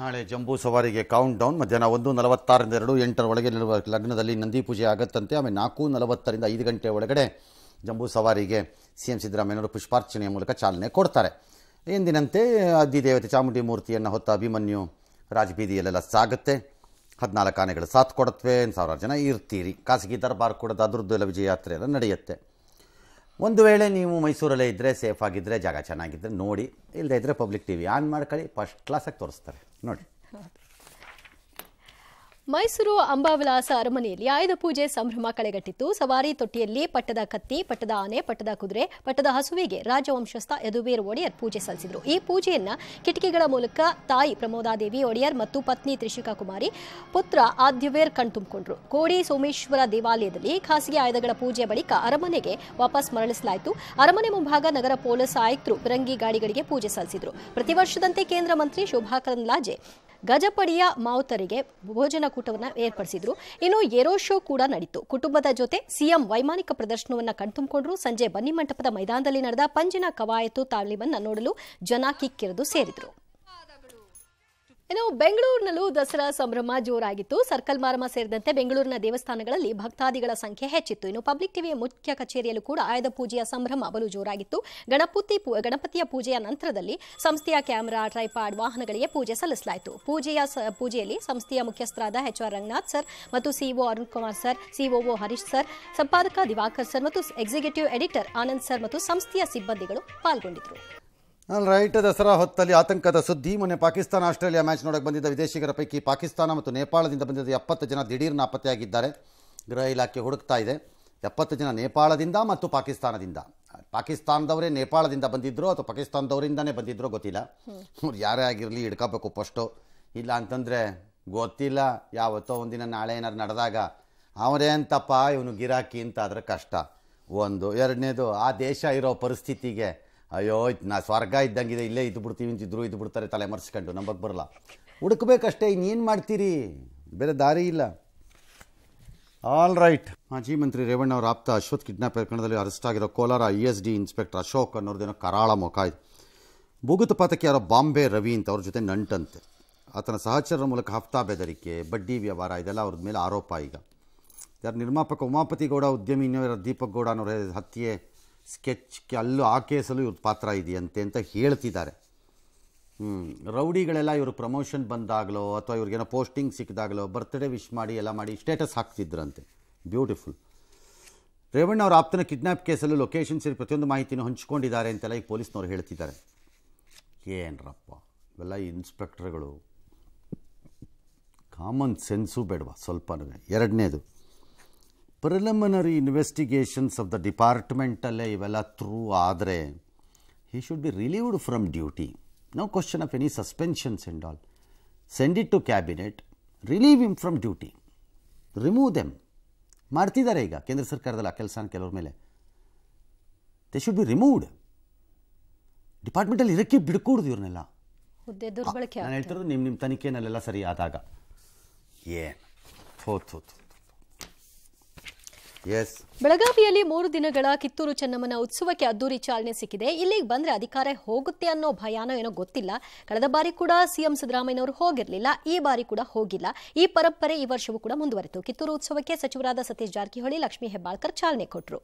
ನಾಳೆ ಜಂಬೂ ಸವಾರಿಗೆ count down ಮಧ್ಯಾಹ್ನ ಒಂದು ನಲವತ್ತಾರರಿಂದ ಎರಡು ಎಂಟರ ಒಳಗೆ ನಿಲ್ಲುವ ಲಗ್ನದಲ್ಲಿ ನಂದಿ ಪೂಜೆ ಆಗತ್ತಂತೆ ಆಮೇಲೆ ನಾಲ್ಕು ನಲವತ್ತರಿಂದ ಐದು ಗಂಟೆ ಒಳಗಡೆ ಜಂಬೂ ಸವಾರಿಗೆ ಸಿ ಎಂ ಸಿದ್ದರಾಮಯ್ಯನವರು ಪುಷ್ಪಾರ್ಚನೆಯ ಮೂಲಕ ಚಾಲನೆ ಕೊಡ್ತಾರೆ ಎಂದಿನಂತೆ ದೇವತೆ ಚಾಮುಂಡಿ ಮೂರ್ತಿಯನ್ನು ಹೊತ್ತ ಅಭಿಮನ್ಯು ರಾಜಬೀದಿಯಲ್ಲೆಲ್ಲ ಸಾಗುತ್ತೆ ಹದಿನಾಲ್ಕು ಆನೆಗಳು ಸಾಥ್ ಕೊಡತ್ವೆ ಸಾವಿರಾರು ಜನ ಇರ್ತೀರಿ ಖಾಸಗಿ ದರ್ಬಾರ್ ಕೊಡೋದು ಅದರದ್ದು ಎಲ್ಲ ವಿಜಯ ಯಾತ್ರೆ ಎಲ್ಲ ನಡೆಯುತ್ತೆ ಒಂದು ವೇಳೆ ನೀವು ಮೈಸೂರಲ್ಲೇ ಇದ್ದರೆ ಸೇಫ್ ಆಗಿದ್ದರೆ ಜಾಗ ಚೆನ್ನಾಗಿದ್ದರೆ ನೋಡಿ ಇಲ್ಲದೇ ಇದ್ದರೆ ಪಬ್ಲಿಕ್ ಟಿ ವಿ ಆನ್ ಮಾಡ್ಕೊಳ್ಳಿ ಫಸ್ಟ್ ಕ್ಲಾಸಾಗಿ ತೋರಿಸ್ತಾರೆ not ಮೈಸೂರು ಅಂಬಾವಿಲಾಸ ಅರಮನೆಯಲ್ಲಿ ಆಯುಧ ಪೂಜೆ ಸಂಭ್ರಮ ಕಳೆಗಟ್ಟಿತ್ತು ಸವಾರಿ ತೊಟ್ಟಿಯಲ್ಲಿ ಪಟ್ಟದ ಕತ್ತಿ ಪಟ್ಟದ ಆನೆ ಪಟ್ಟದ ಕುದುರೆ ಪಟ್ಟದ ಹಸುವಿಗೆ ರಾಜವಂಶಸ್ಥ ಯದುವೀರ್ ಒಡೆಯರ್ ಪೂಜೆ ಸಲ್ಲಿಸಿದರು ಈ ಪೂಜೆಯನ್ನ ಕಿಟಕಿಗಳ ಮೂಲಕ ತಾಯಿ ಪ್ರಮೋದಾದೇವಿ ಒಡೆಯರ್ ಮತ್ತು ಪತ್ನಿ ತ್ರಿಷಿಕಾ ಕುಮಾರಿ ಪುತ್ರ ಆದ್ಯವೇರ್ ಕಣ್ತುಂಬಿಕೊಂಡರು ಕೋಡಿ ಸೋಮೇಶ್ವರ ದೇವಾಲಯದಲ್ಲಿ ಖಾಸಗಿ ಆಯುಧಗಳ ಪೂಜೆ ಬಳಿಕ ಅರಮನೆಗೆ ವಾಪಸ್ ಮರಳಿಸಲಾಯಿತು ಅರಮನೆ ಮುಂಭಾಗ ನಗರ ಪೊಲೀಸ್ ಆಯುಕ್ತರು ಬಿರಂಗಿ ಗಾಡಿಗಳಿಗೆ ಪೂಜೆ ಸಲ್ಲಿಸಿದರು ಪ್ರತಿ ವರ್ಷದಂತೆ ಕೇಂದ್ರ ಮಂತ್ರಿ ಶೋಭಾ ಕರಂದ್ಲಾಜೆ ಗಜಪಡಿಯ ಮಾವುತರಿಗೆ ಭೋಜನ ಏರ್ಪಡಿಸಿದ್ರು ಇನ್ನು ಏರೋ ಶೋ ಕೂಡ ನಡೆಯಿತು ಕುಟುಂಬದ ಜೊತೆ ಸಿಎಂ ವೈಮಾನಿಕ ಪ್ರದರ್ಶನವನ್ನು ಕಣ್ತುಂಬಿಕೊಂಡ್ರು ಸಂಜೆ ಮಂಟಪದ ಮೈದಾನದಲ್ಲಿ ನಡೆದ ಪಂಜಿನ ಕವಾಯತು ತಾಲೀಮನ್ನು ನೋಡಲು ಜನ ಕಿಕ್ಕಿರಿದು ಸೇರಿದ್ರು ಇನ್ನು ಬೆಂಗಳೂರಿನಲ್ಲೂ ದಸರಾ ಸಂಭ್ರಮ ಜೋರಾಗಿತ್ತು ಸರ್ಕಲ್ ಮಾರಮ ಸೇರಿದಂತೆ ಬೆಂಗಳೂರಿನ ದೇವಸ್ಥಾನಗಳಲ್ಲಿ ಭಕ್ತಾದಿಗಳ ಸಂಖ್ಯೆ ಹೆಚ್ಚಿತ್ತು ಇನ್ನು ಪಬ್ಲಿಕ್ ಟಿವಿ ಮುಖ್ಯ ಕಚೇರಿಯಲ್ಲೂ ಕೂಡ ಆಯದ ಪೂಜೆಯ ಸಂಭ್ರಮ ಬಲು ಜೋರಾಗಿತ್ತು ಗಣಪತಿ ಗಣಪತಿಯ ಪೂಜೆಯ ನಂತರದಲ್ಲಿ ಸಂಸ್ಥೆಯ ಕ್ಯಾಮೆರಾ ಟ್ರೈಪಾಡ್ ವಾಹನಗಳಿಗೆ ಪೂಜೆ ಸಲ್ಲಿಸಲಾಯಿತು ಪೂಜೆಯ ಪೂಜೆಯಲ್ಲಿ ಸಂಸ್ಥೆಯ ಮುಖ್ಯಸ್ಥರಾದ ಎಚ್ ಆರ್ ರಂಗನಾಥ್ ಸರ್ ಮತ್ತು CEO Arun Kumar sir COO Harish sir ಸಂಪಾದಕ ದಿವಾಕರ್ ಸರ್ ಮತ್ತು ಎಕ್ಸಿಕ್ಯೂಟಿವ್ ಎಡಿಟರ್ ಆನಂದ್ ಸರ್ ಮತ್ತು ಸಂಸ್ಥೆಯ ಸಿಬ್ಬಂದಿಗಳು ಪಾಲ್ಗೊಂಡಿದ್ದರು ರೈಟ್ ದಸರಾ ಹೊತ್ತಲ್ಲಿ ಆತಂಕದ ಸುದ್ದಿ ಮೊನ್ನೆ ಪಾಕಿಸ್ತಾನ ಆಸ್ಟ್ರೇಲಿಯಾ ಮ್ಯಾಚ್ ನೋಡಕ್ಕೆ ಬಂದಿದ್ದ ವಿದೇಶಿಗರ ಪೈಕಿ ಪಾಕಿಸ್ತಾನ ಮತ್ತು ನೇಪಾಳದಿಂದ ಬಂದಿದ್ದ ಎಪ್ಪತ್ತು ಜನ ದಿಢೀರ್ ನಾಪತ್ತೆಯಾಗಿದ್ದಾರೆ ಗೃಹ ಇಲಾಖೆ ಹುಡುಕ್ತಾ ಇದೆ ಎಪ್ಪತ್ತು ಜನ ನೇಪಾಳದಿಂದ ಮತ್ತು ಪಾಕಿಸ್ತಾನದಿಂದ ಪಾಕಿಸ್ತಾನದವರೇ ನೇಪಾಳದಿಂದ ಬಂದಿದ್ದರು ಅಥವಾ ಪಾಕಿಸ್ತಾನದವರಿಂದನೇ ಬಂದಿದ್ರೋ ಗೊತ್ತಿಲ್ಲ ಅವ್ರು ಯಾರೇ ಆಗಿರಲಿ ಹಿಡ್ಕೋಬೇಕು ಫಸ್ಟು ಇಲ್ಲ ಅಂತಂದರೆ ಗೊತ್ತಿಲ್ಲ ಯಾವತ್ತೋ ಒಂದಿನ ನಾಳೆ ಏನಾರು ನಡೆದಾಗ ಅವರೇ ಅಂತಪ್ಪ ಇವನು ಗಿರಾಕಿ ಅಂತ ಆದರೆ ಕಷ್ಟ ಒಂದು ಎರಡನೇದು ಆ ದೇಶ ಇರೋ ಪರಿಸ್ಥಿತಿಗೆ ಅಯ್ಯೋ ನಾ ಸ್ವರ್ಗ ಇದ್ದಂಗಿದೆ ಇಲ್ಲೇ ಇದ್ದು ಬಿಡ್ತೀವಿ ಅಂತಿದ್ರು ಇದ್ದು ಬಿಡ್ತಾರೆ ತಲೆ ಮರೆಸ್ಕೊಂಡು ನಂಬಕ್ಕೆ ಬರಲ್ಲ ಹುಡುಕ್ಬೇಕಷ್ಟೇ ಇನ್ನೇನು ಮಾಡ್ತೀರಿ ಬೇರೆ ದಾರಿ ಇಲ್ಲ ಆಲ್ ರೈಟ್ ಮಾಜಿ ಮಂತ್ರಿ ರೇವಣ್ಣ ಅವರ ಆಪ್ತ ಅಶ್ವಥ್ ಕಿಡ್ನಾಪ್ ಪ್ರಕರಣದಲ್ಲಿ ಅರೆಸ್ಟ್ ಆಗಿರೋ Kolar I S D inspector Ashok ಅನ್ನೋರ್ದೇನೋ ಕರಾಳ ಮುಖ ಇದೆ ಭೂಗುತಪಾತಕ್ಕೆ ಯಾರೋ ಬಾಂಬೆ ರವಿ ಅಂತ ಅವ್ರ ಜೊತೆ ನಂಟಂತೆ ಆತನ ಸಹಚರರ ಮೂಲಕ ಹಫ್ತಾ ಬೆದರಿಕೆ ಬಡ್ಡಿ ವ್ಯವಹಾರ ಇದೆಲ್ಲ ಅವ್ರದ್ದು ಮೇಲೆ ಆರೋಪ ಈಗ ಯಾರು ನಿರ್ಮಾಪಕ ಉಮಾಪತಿ ಗೌಡ ಉದ್ಯಮಿ ಇನ್ನೂ ದೀಪಕ್ ಗೌಡ ಅನ್ನೋರ ಹತ್ಯೆ ಸ್ಕೆಚ್ಗೆ ಅಲ್ಲೂ ಆ ಕೇಸಲ್ಲೂ ಇವ್ರ ಪಾತ್ರ ಇದೆಯಂತೆ ಅಂತ ಹೇಳ್ತಿದ್ದಾರೆ ರೌಡಿಗಳೆಲ್ಲ ಇವರು ಪ್ರಮೋಷನ್ ಬಂದಾಗಲೋ ಅಥವಾ ಇವ್ರಿಗೇನೋ ಪೋಸ್ಟಿಂಗ್ ಸಿಕ್ಕಿದಾಗಲೋ ಬರ್ತ್ಡೇ ವಿಶ್ ಮಾಡಿ ಎಲ್ಲ ಮಾಡಿ ಸ್ಟೇಟಸ್ ಹಾಕ್ತಿದ್ರಂತೆ ಬ್ಯೂಟಿಫುಲ್ ರೇವಣ್ಣ ಅವ್ರ ಆಪ್ತನ ಕಿಡ್ನಾಪ್ ಕೇಸಲ್ಲೂ ಲೊಕೇಶನ್ ಸೇರಿ ಪ್ರತಿಯೊಂದು ಮಾಹಿತಿನೂ ಹಂಚ್ಕೊಂಡಿದ್ದಾರೆ ಅಂತೆಲ್ಲ ಈಗ ಪೊಲೀಸ್ನವ್ರು ಹೇಳ್ತಿದ್ದಾರೆ ಏನರಪ್ಪ ಇವೆಲ್ಲ ಇನ್ಸ್ಪೆಕ್ಟ್ರ್ಗಳು ಕಾಮನ್ ಸೆನ್ಸು ಬೇಡವಾ ಸ್ವಲ್ಪನೂ ಎರಡನೇದು ಪ್ರಿಲಿಮಿನರಿ ಇನ್ವೆಸ್ಟಿಗೇಷನ್ಸ್ ಆಫ್ ದ ಡಿಪಾರ್ಟ್ಮೆಂಟಲ್ಲೇ ಇವೆಲ್ಲ ಥ್ರೂ ಆದರೆ he should be relieved from duty no question of any suspensions and all send it to cabinet relieve him from duty remove them ಮಾಡ್ತಿದ್ದಾರೆ ಈಗ ಕೇಂದ್ರ ಸರ್ಕಾರದಲ್ಲಿ ಆ ಕೆಲಸ ಕೆಲವ್ರ ಮೇಲೆ ದೇ ಶುಡ್ ಬಿ ರಿಮೂವ್ಡ್ ಡಿಪಾರ್ಟ್ಮೆಂಟಲ್ಲಿ ಇರಕ್ಕೆ ಬಿಡ್ಕೂಡ್ದು ಇವ್ರನ್ನೆಲ್ಲ ನಾನು ಹೇಳ್ತಿರೋದು ನಿಮ್ಮ ನಿಮ್ಮ ತನಿಖೆನಲ್ಲೆಲ್ಲ ಸರಿ ಆದಾಗ ಏನು ಹೋತ್ ಹೋತು ಬೆಳಗಾವಿಯಲ್ಲಿ ಮೂರು ದಿನಗಳ ಕಿತ್ತೂರು ಚೆನ್ನಮ್ಮನ ಉತ್ಸವಕ್ಕೆ ಅದ್ದೂರಿ ಚಾಲನೆ ಸಿಕ್ಕಿದೆ ಇಲ್ಲಿಗೆ ಬಂದ್ರೆ ಅಧಿಕಾರ ಹೋಗುತ್ತೆ ಅನ್ನೋ ಭಯಾನೋ ಏನೋ ಗೊತ್ತಿಲ್ಲ ಕಳೆದ ಬಾರಿ ಕೂಡ ಸಿಎಂ ಸಿದ್ದರಾಮಯ್ಯ ಹೋಗಿರಲಿಲ್ಲ ಈ ಬಾರಿ ಕೂಡ ಹೋಗಿಲ್ಲ ಈ ಪರಂಪರೆ ಈ ವರ್ಷವೂ ಕೂಡ ಮುಂದುವರೆತು ಕಿತ್ತೂರು ಉತ್ಸವಕ್ಕೆ ಸಚಿವರಾದ ಸತೀಶ್ ಜಾರಕಿಹೊಳಿ ಲಕ್ಷ್ಮೀ ಹೆಬ್ಬಾಳ್ಕರ್ ಚಾಲನೆ ಕೊಟ್ಟರು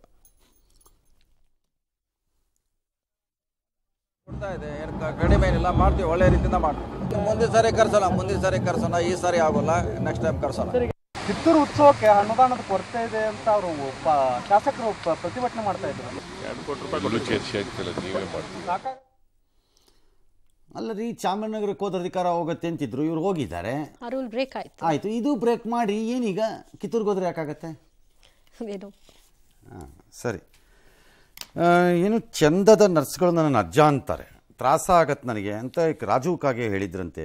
ರೀತಿಯಿಂದ ಮುಂದಿನ ಸಾರಿ ಕರ್ಸೋಣ ಮುಂದಿನ ಸಾರಿ ಕರ್ಸೋಣ ಈ ಸಾರಿ ಆಗೋಲ್ಲ ನೆಕ್ಸ್ಟ್ ಟೈಮ್ ಕರ್ಸೋಣ ಕಿತ್ತೂರು ಉತ್ಸವಕ್ಕೆ ಅನುದಾನದ ಕೊರತೆ ಇದೆ ಅಂತ ಅವರು ಒಬ್ಬ ಶಾಸಕರು ಪ್ರತಿಭಟನೆ ಮಾಡ್ತಾ ಇದ್ರು ಕೋಟಿ ರೂಪಾಯಿಗಳು ಚರ್ಚೆ ಅಲ್ಲರಿ ಚಾಮರಾಜನಗರಕ್ಕೆ ಹೋದ ಅಧಿಕಾರ ಹೋಗುತ್ತೆ ಅಂತಿದ್ರು ಇವ್ರು ಹೋಗಿದ್ದಾರೆ ಬ್ರೇಕ್ ಆಯ್ತು ಆಯಿತು ಇದು ಬ್ರೇಕ್ ಮಾಡಿ ಏನೀಗ ಕಿತ್ತೂರಿಗೆ ಹೋದ್ರೆ ಯಾಕಾಗತ್ತೆ ಹಾಂ ಸರಿ ಏನು ಚಂದದ ನರ್ಸ್ಗಳು ನನ್ನ ಅಜ್ಜ ಅಂತಾರೆ ತ್ರಾಸ ಆಗತ್ತೆ ನನಗೆ ಅಂತ ರಾಜು ಕಾಗೆ ಹೇಳಿದ್ರಂತೆ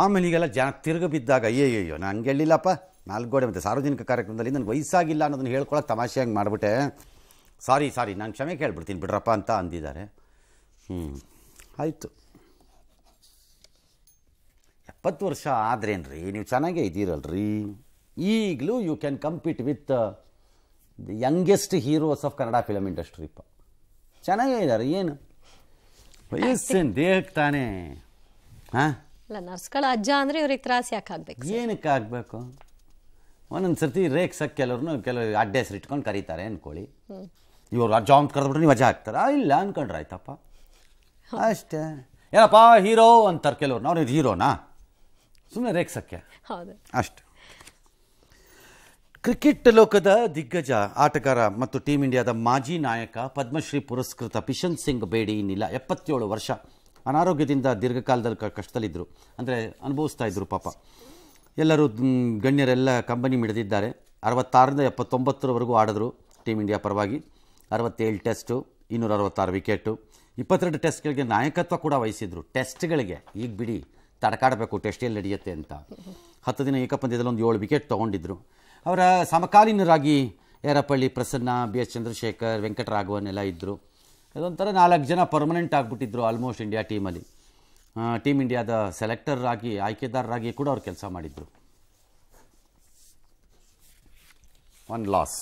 ಆಮೇಲೆ ಈಗೆಲ್ಲ ಜನ ತಿರುಗ ಬಿದ್ದಾಗ ಅಯ್ಯಯ್ಯೋ ನಾನು ಹೇಳಿಲ್ಲಪ್ಪ ಗೋಡೆ ಮತ್ತು ಸಾರ್ವಜನಿಕ ಕಾರ್ಯಕ್ರಮದಲ್ಲಿ ನನಗೆ ವಯಸ್ಸಾಗಿಲ್ಲ ಅನ್ನೋದನ್ನು ಹೇಳ್ಕೊಳಕ್ಕೆ ತಮಾಷೆಯಾಗಿ ಮಾಡಿಬಿಟ್ಟೆ ಸಾರಿ ಸಾರಿ ನಾನು ಕ್ಷಮೆ ಕೇಳ್ಬಿಡ್ತೀನಿ ಬಿಡ್ರಪ್ಪ ಅಂತ ಅಂದಿದ್ದಾರೆ ಹ್ಞೂ ಆಯಿತು ಎಪ್ಪತ್ತು ವರ್ಷ ಆದ್ರೇನು ರೀ ನೀವು ಚೆನ್ನಾಗೇ ಇದ್ದೀರಲ್ರಿ ಈಗಲೂ you can compete with the youngest heroes of Kannada film ಇಂಡಸ್ಟ್ರಿಪ್ಪ ಚೆನ್ನಾಗೇ ಇದ್ದಾರೆ ಏನು ವಯಸ್ಸೇನು ದೇಹಕ್ಕೆ ತಾನೇ ಹಾಂ ಇಲ್ಲ ನರ್ಸ್ಗಳ ಅಜ್ಜ ಅಂದರೆ ಇವ್ರಿಗೆ ತ್ರಾಸ ಯಾಕೆ ಆಗಬೇಕು ಏನಕ್ಕೆ ಆಗಬೇಕು ಒಂದೊಂದು ಸರ್ತಿ ರೇಕ್ಸಕ್ಕೆ ಕೆಲವ್ರನ್ನ ಕೆಲವು ಅಡ್ಡ ಹೆಸರು ಇಟ್ಕೊಂಡು ಕರೀತಾರೆ ಅನ್ಕೊಳ್ಳಿ ಇವರು ಅಜ್ಜ ಅಂತ ಕರೆದ್ಬಿಟ್ರೆ ನೀವು ಅಜ್ಜ ಹಾಕ್ತಾರೆ ಇಲ್ಲ ಅನ್ಕೊಂಡ್ರೆ ಆಯ್ತಪ್ಪ ಅಷ್ಟೇ ಏನಪ್ಪ ಹೀರೋ ಅಂತಾರೆ ಕೆಲವ್ರು ಅವ್ರು ಇದು ಹೀರೋನಾ ಸುಮ್ಮನೆ ರೇಕ್ಸಕ್ಕೆ ಅಷ್ಟೆ ಕ್ರಿಕೆಟ್ ಲೋಕದ ದಿಗ್ಗಜ ಆಟಗಾರ ಮತ್ತು ಟೀಮ್ ಇಂಡಿಯಾದ ಮಾಜಿ ನಾಯಕ ಪದ್ಮಶ್ರೀ ಪುರಸ್ಕೃತ ಪಿಶನ್ ಸಿಂಗ್ ಬೇಡಿ ಇನ್ನಿಲ್ಲ ಎಪ್ಪತ್ತೇಳು ವರ್ಷ ಅನಾರೋಗ್ಯದಿಂದ ದೀರ್ಘಕಾಲದಲ್ಲಿ ಕಷ್ಟದಲ್ಲಿದ್ದರು ಅಂದರೆ ಅನುಭವಿಸ್ತಾ ಇದ್ದರು ಪಾಪ ಎಲ್ಲರೂ ಗಣ್ಯರೆಲ್ಲ ಕಂಬನಿ ಮಿಡಿದಿದ್ದಾರೆ ಅರವತ್ತಾರರಿಂದ ಎಪ್ಪತ್ತೊಂಬತ್ತರವರೆಗೂ ಆಡಿದ್ರು ಟೀಮ್ ಇಂಡಿಯಾ ಪರವಾಗಿ ಅರವತ್ತೇಳು ಟೆಸ್ಟು ಇನ್ನೂರ ಅರವತ್ತಾರು ವಿಕೆಟು ಇಪ್ಪತ್ತೆರಡು ಟೆಸ್ಟ್ಗಳಿಗೆ ನಾಯಕತ್ವ ಕೂಡ ವಹಿಸಿದ್ರು ಟೆಸ್ಟ್ಗಳಿಗೆ ಈಗ ಬಿಡಿ ತಡಕಾಡಬೇಕು ಎಲ್ಲಿ ನಡೆಯುತ್ತೆ ಅಂತ ಹತ್ತು ದಿನ ಏಕಪಂದ್ಯದಲ್ಲಿ ಒಂದು ಏಳು ವಿಕೆಟ್ ತೊಗೊಂಡಿದ್ರು ಅವರ ಸಮಕಾಲೀನರಾಗಿ ಏರಪಳ್ಳಿ ಪ್ರಸನ್ನ ಬಿ ಎಸ್ ಚಂದ್ರಶೇಖರ್ ವೆಂಕಟರಾಘವನ್ ಎಲ್ಲ ಇದ್ದರು ಅದೊಂಥರ ನಾಲ್ಕು ಜನ ಪರ್ಮನೆಂಟ್ ಆಗಿಬಿಟ್ಟಿದ್ರು ಆಲ್ಮೋಸ್ಟ್ ಇಂಡಿಯಾ ಟೀಮಲ್ಲಿ ಟೀಮ್ ಇಂಡಿಯಾದ ಸೆಲೆಕ್ಟರ್ ಆಗಿ ಆಯ್ಕೆದಾರರಾಗಿ ಕೂಡ ಅವ್ರು ಕೆಲಸ ಮಾಡಿದ್ರು ಒನ್ ಲಾಸ್